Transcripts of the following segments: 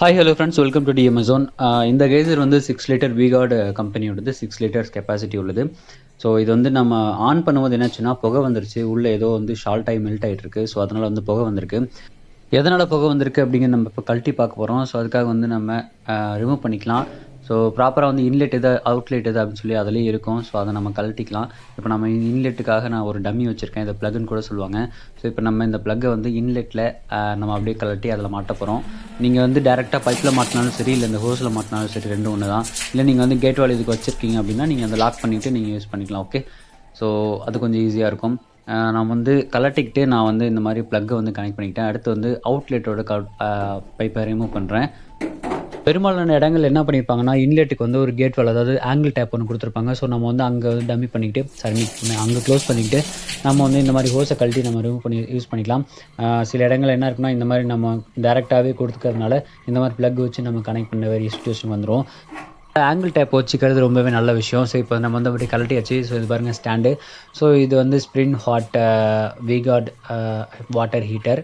hi hello friends welcome to the Amazon இந்த geyser வந்து six litre V-Guard கம்பெனியோடது six litres capacity உள்ளது so இது வந்து நம்ம ஆன் பண்ணும்போது என்னாச்சுன்னா புகை வந்துருச்சு உள்ளே ஏதோ வந்து ஷால்ட் ஆகி மெல்ட் ஆகிட்டு இருக்கு ஸோ அதனால் வந்து புகை வந்திருக்கு எதனால் புகை வந்திருக்கு அப்படிங்கிற நம்ம இப்போ கழட்டி பார்க்க போகிறோம் ஸோ அதுக்காக வந்து நம்ம ரிமூவ் uh, பண்ணிக்கலாம் ஸோ ப்ராப்பராக வந்து இன்லெட் எது அவுட்லெட் எது அப்படின்னு சொல்லி அதிலே இருக்கும் ஸோ அதை நம்ம கழட்டிக்கலாம் இப்போ நம்ம இன்லெட்டுக்காக நான் ஒரு டம்மி வச்சுருக்கேன் இந்த ப்ளக்னு கூட சொல்லுவாங்க ஸோ இப்போ நம்ம இந்த ப்ளக்கை வந்து இன்லெட்டில் நம்ம அப்படியே கழட்டி அதில் மாட்ட போகிறோம் நீங்கள் வந்து டேரெக்டாக பைப்பில் மாட்டினாலும் சரி இல்லை இந்த ஹோஸில் மாட்டினாலும் சரி ரெண்டு ஒன்று தான் இல்லை நீங்கள் வந்து கேட் வால் இதுக்கு வச்சுருக்கீங்க அப்படின்னா நீங்கள் அதை லாக் பண்ணிவிட்டு நீங்கள் யூஸ் பண்ணிக்கலாம் ஓகே ஸோ அது கொஞ்சம் ஈஸியாக இருக்கும் நான் வந்து கலட்டிக்கிட்டு நான் வந்து இந்த மாதிரி ப்ளக்கை வந்து கனெக்ட் பண்ணிக்கிட்டேன் அடுத்து வந்து அவுட்லெட்டோட க பைப்பை ரிமூவ் பண்ணுறேன் பெரும்பாலான இடங்கள் என்ன பண்ணியிருப்பாங்கன்னா இன்லெட்டுக்கு வந்து ஒரு கேட் வேலை அதாவது ஆங்கிள் டேப் ஒன்று கொடுத்துருப்பாங்க ஸோ நம்ம வந்து அங்கே வந்து டம்மி பண்ணிக்கிட்டு சரி அங்கே க்ளோஸ் பண்ணிக்கிட்டு நம்ம வந்து இந்த மாதிரி ஹோஸை கழட்டி நம்ம ரிமூவ் பண்ணி யூஸ் பண்ணிக்கலாம் சில இடங்கள் என்ன இருக்குன்னா இந்த மாதிரி நம்ம டேரெக்டாகவே கொடுத்துக்கிறதுனால இந்த மாதிரி ப்ளக் வச்சு நம்ம கனெக்ட் பண்ண வேறு சுச்சுவேஷன் வந்துடும் ஆங்கிள் டேப் வச்சுக்கிறது ரொம்பவே நல்ல விஷயம் ஸோ இப்போ நம்ம வந்து அப்படி வச்சு ஸோ இது பாருங்கள் ஸ்டாண்டு ஸோ இது வந்து sprint hot V-Guard water heater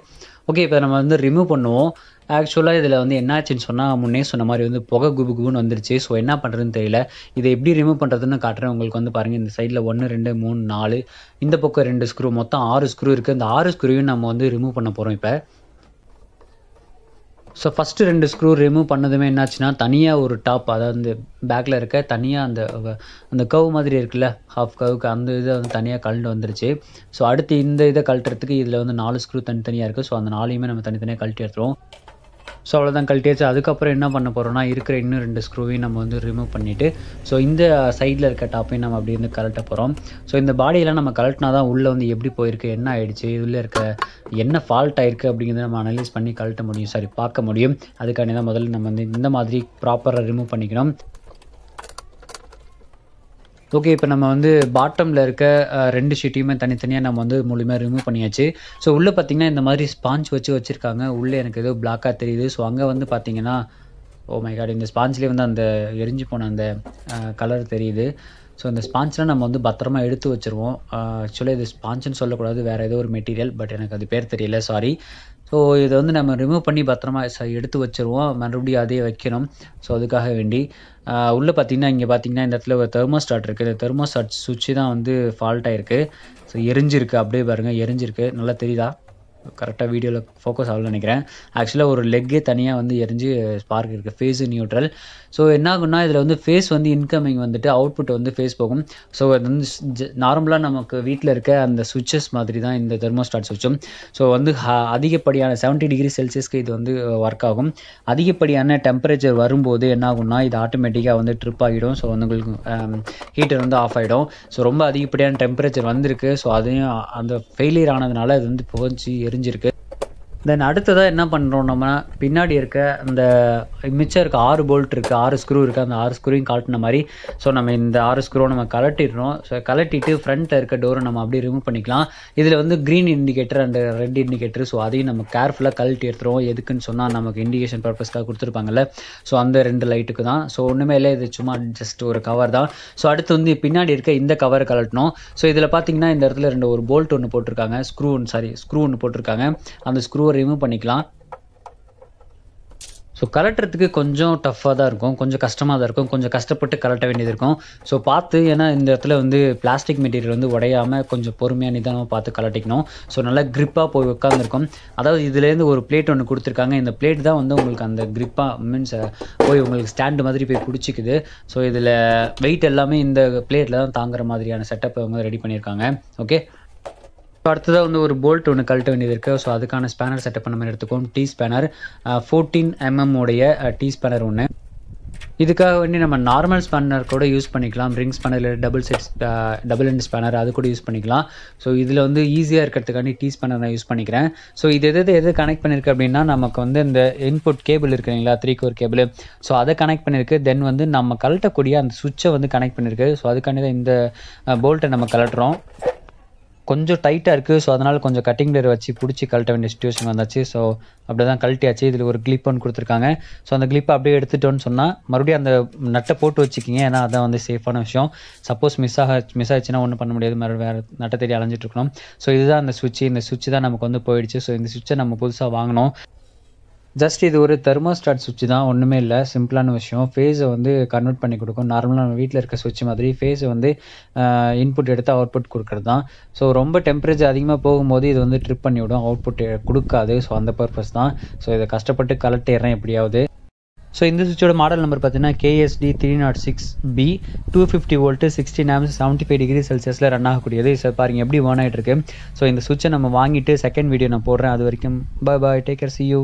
okay இப்போ நம்ம வந்து ரிமூவ் பண்ணுவோம் ஆக்சுவலாக இதில் வந்து என்னாச்சுன்னு சொன்னால் முன்னே சொன்ன மாதிரி வந்து புகை குபு குபுன்னு வந்துருச்சு ஸோ என்ன பண்ணுறதுன்னு தெரியல இதை எப்படி ரிமூவ் பண்ணுறதுன்னு காட்டுறேன் உங்களுக்கு வந்து பாருங்கள் இந்த சைடில் ஒன்று ரெண்டு மூணு நாலு இந்த பக்கம் ரெண்டு ஸ்க்ரூ மொத்தம் ஆறு ஸ்க்ரூ இருக்குது அந்த ஆறு ஸ்க்ரூவையும் நம்ம வந்து ரிமூவ் பண்ண போகிறோம் இப்போ ஸோ ஃபஸ்ட்டு ரெண்டு ஸ்க்ரூ ரிமூவ் பண்ணதுமே என்னாச்சுன்னா தனியாக ஒரு டாப் அதாவது வந்து பேக்கில் இருக்க தனியாக அந்த அந்த கவ் மாதிரி இருக்குல்ல ஹாஃப் கவுக்கு அந்த இதை வந்து தனியாக கழண்டு வந்துருச்சு ஸோ அடுத்து இந்த இதை கழட்டுறதுக்கு இதில் வந்து நாலு ஸ்க்ரூ தனித்தனியாக இருக்குது ஸோ அந்த நாலையுமே நம்ம தனித்தனியாக கழட்டி எடுத்துருவோம் ஸோ அவ்வளோதான் கழட்டியாச்சு அதுக்கப்புறம் என்ன பண்ண போகிறோம்னா இருக்கிற இன்னும் ரெண்டு ஸ்க்ரூவையும் நம்ம வந்து ரிமூவ் பண்ணிவிட்டு ஸோ இந்த சைடில் இருக்க டாப்பையும் நம்ம அப்படி வந்து கலட்ட போகிறோம் ஸோ இந்த பாடியெல்லாம் நம்ம கலட்டினா தான் உள்ளே வந்து எப்படி போயிருக்கு என்ன ஆயிடுச்சு இதில் இருக்க என்ன ஃபால்ட் ஆயிருக்கு அப்படிங்கிறத நம்ம அனலைஸ் பண்ணி கழட்ட முடியும் சாரி பார்க்க முடியும் அதுக்காண்டி தான் முதல்ல நம்ம வந்து இந்த மாதிரி ப்ராப்பராக ரிமூவ் பண்ணிக்கணும் ஓகே இப்போ நம்ம வந்து பாட்டமில் இருக்க ரெண்டு ஷீட்டையுமே தனித்தனியாக நம்ம வந்து மூலியமாக ரிமூவ் பண்ணியாச்சு ஸோ உள்ளே பார்த்தீங்கன்னா இந்த மாதிரி ஸ்பாஞ்ச் வச்சு வச்சுருக்காங்க உள்ளே எனக்கு ஏதோ பிளாக்காக தெரியுது ஸோ அங்கே வந்து பார்த்தீங்கன்னா ஓ oh மை காட் இந்த ஸ்பாஞ்ச்லேயே வந்து அந்த எரிஞ்சு போன அந்த கலர் தெரியுது ஸோ இந்த ஸ்பாஞ்செலாம் நம்ம வந்து பத்திரமா எடுத்து வச்சுருவோம் ஆக்சுவலாக இது ஸ்பாஞ்சுன்னு சொல்லக்கூடாது வேறு ஏதோ ஒரு மெட்டீரியல் பட் எனக்கு அது பேர் தெரியல சாரி ஸோ இதை வந்து நம்ம ரிமூவ் பண்ணி பத்திரமா எடுத்து வச்சுருவோம் மறுபடியும் அதே வைக்கணும் ஸோ அதுக்காக வேண்டி உள்ளே பார்த்தீங்கன்னா இங்கே பார்த்தீங்கன்னா இந்த இடத்துல ஒரு தெர்மோஸ்டாட் இருக்குது இந்த தெர்மோஸ்டாட் சுவிட்சு தான் வந்து ஃபால்ட் ஆகிருக்கு ஸோ எரிஞ்சிருக்கு அப்படியே பாருங்கள் எரிஞ்சிருக்கு நல்லா தெரியுதா கரெக்டாக வீடியோவில் ஃபோக்கஸ் ஆகலன்னு நினைக்கிறேன் ஆக்சுவலாக ஒரு லெக்கே தனியாக வந்து எரிஞ்சு ஸ்பார்க் இருக்குது ஃபேஸ் நியூட்ரல் ஸோ என்ன ஆகுனா இதில் வந்து ஃபேஸ் வந்து இன்கமிங் வந்துட்டு அவுட்புட் வந்து ஃபேஸ் போகும் ஸோ அது வந்து நார்மலாக நமக்கு வீட்டில் இருக்க அந்த சுவிச்சஸ் மாதிரி தான் இந்த தெர்மோஸ்டாட் சுவிச்சும் ஸோ வந்து அதிகப்படியான செவன்ட்டி டிகிரி செல்சியஸ்க்கு இது வந்து ஒர்க் ஆகும் அதிகப்படியான டெம்பரேச்சர் வரும்போது என்ன இது ஆட்டோமேட்டிக்காக வந்து ட்ரிப் ஆகிடும் ஸோ வந்து உங்களுக்கு ஹீட்டர் வந்து ஆஃப் ஆகிடும் ஸோ ரொம்ப அதிகப்படியான டெம்பரேச்சர் வந்திருக்கு ஸோ அதையும் அந்த ஃபெயிலியர் ஆனதுனால அது வந்து புகழ்ச்சி தெரிஞ்சிருக்கு தென் அடுத்ததாக என்ன பண்ணுறோம் நம்ம பின்னாடி இருக்க அந்த மிச்சம் இருக்க ஆறு போல்ட் இருக்குது ஆறு ஸ்க்ரூ இருக்குது அந்த ஆறு ஸ்க்ரூவையும் காட்டின மாதிரி ஸோ நம்ம இந்த ஆறு ஸ்க்ரூ நம்ம கலட்டிடுறோம் ஸோ கலட்டிட்டு ஃப்ரண்ட்டில் இருக்க டோரை நம்ம அப்படியே ரிமூவ் பண்ணிக்கலாம் இதில் வந்து green indicator and red indicator so அதையும் நம்ம கேர்ஃபுல்லாக கலட்டி எடுத்துருவோம் எதுக்குன்னு சொன்னால் நமக்கு இண்டிகேஷன் பர்பஸ்க்காக கொடுத்துருப்பாங்கல்ல ஸோ அந்த ரெண்டு லைட்டுக்கு தான் ஸோ ஒன்றுமே இல்லை இது சும்மா ஜஸ்ட் ஒரு கவர் தான் ஸோ அடுத்து வந்து பின்னாடி இருக்க இந்த கவரை கலட்டணும் ஸோ இதில் பார்த்தீங்கன்னா இந்த இடத்துல ரெண்டு ஒரு போல்ட் ஒன்று போட்டிருக்காங்க ஸ்க்ரூ ஒன்று சாரி ஸ்க்ரூ ஒன்று போட்டிருக்காங்க அந்த ஸ்க்ரூ ஒரு ரிமூவ் பண்ணிக்கலாம் ஸோ கலட்டுறதுக்கு கொஞ்சம் டஃப்பாக தான் இருக்கும் கொஞ்சம் கஷ்டமாக தான் இருக்கும் கொஞ்சம் கஷ்டப்பட்டு கலட்ட வேண்டியது இருக்கும் ஸோ பார்த்து ஏன்னா இந்த இடத்துல வந்து பிளாஸ்டிக் மெட்டீரியல் வந்து உடையாமல் கொஞ்சம் பொறுமையாக நிதானமாக பார்த்து கலட்டிக்கணும் ஸோ நல்லா க்ரிப்பாக போய் உட்காந்துருக்கும் அதாவது இதுலேருந்து ஒரு பிளேட் ஒன்று கொடுத்துருக்காங்க இந்த பிளேட் தான் வந்து உங்களுக்கு அந்த க்ரிப்பாக மீன்ஸ் போய் உங்களுக்கு ஸ்டாண்டு மாதிரி போய் பிடிச்சிக்குது ஸோ இதில் வெயிட் எல்லாமே இந்த பிளேட்டில் தான் தாங்குற மாதிரியான செட்டப் வந்து ரெடி பண்ணியிருக்காங்க ஓகே அடுத்ததாக வந்து ஒரு போல்ட் ஒன்று கழட்ட வேண்டியது இருக்குது ஸோ அதுக்கான ஸ்பேனர் செட்டப் பண்ண மாதிரி எடுத்துக்கோம் டீ ஸ்பேனர் ஃபோர்டீன் எம்எம் உடைய டீ ஸ்பேனர் ஒன்று இதுக்காக வேண்டி நம்ம நார்மல் ஸ்பேனர் கூட யூஸ் பண்ணிக்கலாம் ring spanner double set double end spanner அது கூட யூஸ் பண்ணிக்கலாம் ஸோ இதில் வந்து ஈஸியாக இருக்கிறதுக்காண்டி டீ ஸ்பேனர் நான் யூஸ் பண்ணிக்கிறேன் ஸோ இது எது எது கனெக்ட் பண்ணியிருக்கு அப்படின்னா நமக்கு வந்து இந்த இன்புட் கேபிள் இருக்கு இல்லைங்களா த்ரீ கோர் கேபிள் ஸோ அதை கனெக்ட் பண்ணியிருக்கு தென் வந்து நம்ம கலட்டக்கூடிய அந்த சுவிட்சை வந்து கனெக்ட் பண்ணியிருக்கு ஸோ அதுக்காண்டி தான் இந்த போல்ட்டை நம்ம கலட்டுறோம் கொஞ்சம் டைட்டாக இருக்குது ஸோ அதனால் கொஞ்சம் கட்டிங் பிளேயர் வச்சு பிடிச்சி கழட்ட வேண்டிய சுச்சுவேஷன் வந்தாச்சு ஸோ அப்படி தான் கழட்டியாச்சு இதில் ஒரு கிளிப் ஒன்று கொடுத்துருக்காங்க ஸோ அந்த கிளிப்பை அப்படியே எடுத்துட்டோன்னு சொன்னால் மறுபடியும் அந்த நட்டை போட்டு வச்சுக்கிங்க ஏன்னா அதான் வந்து சேஃபான விஷயம் சப்போஸ் மிஸ் ஆக மிஸ் ஆச்சுன்னா ஒன்றும் பண்ண முடியாது மறுபடியும் வேறு நட்டை தேடி அலைஞ்சிட்ருக்கணும் இருக்கணும் ஸோ இதுதான் அந்த சுவிட்ச் இந்த சுவிட்ச் தான் நமக்கு வந்து போயிடுச்சு ஸோ இந்த சுவிட்சை நம்ம புதுசாக வாங்கினோம் ஜஸ்ட் இது ஒரு தெர்மோஸ்டாட் சுவிட்ச் தான் ஒன்றுமே இல்லை சிம்பிளான விஷயம் ஃபேஸை வந்து கன்வெர்ட் பண்ணி கொடுக்கும் நார்மலாக நம்ம வீட்டில் இருக்க சுவிட்ச் மாதிரி ஃபேஸை வந்து இன்புட் எடுத்து அவுட்புட் கொடுக்குறது தான் ஸோ ரொம்ப டெம்பரேச்சர் அதிகமாக போகும்போது இது வந்து ட்ரிப் பண்ணிவிடும் அவுட்புட் கொடுக்காது ஸோ அந்த பர்பஸ் தான் ஸோ இதை கஷ்டப்பட்டு கலட்டிடுறேன் எப்படியாவது ஸோ இந்த சுவிட்சோட மாடல் நம்பர் பார்த்தீங்கன்னா KST three nought six P two fifty volt sixty names seventy five degree செல்சியஸில் ரன் ஆகக்கூடியது சார் பாருங்கள் எப்படி ஆன் ஆகிட்டு இருக்கு ஸோ இந்த சுவிட்சை நம்ம வாங்கிட்டு செகண்ட் வீடியோ நான் போடுறேன் அது வரைக்கும் bye bye take care see you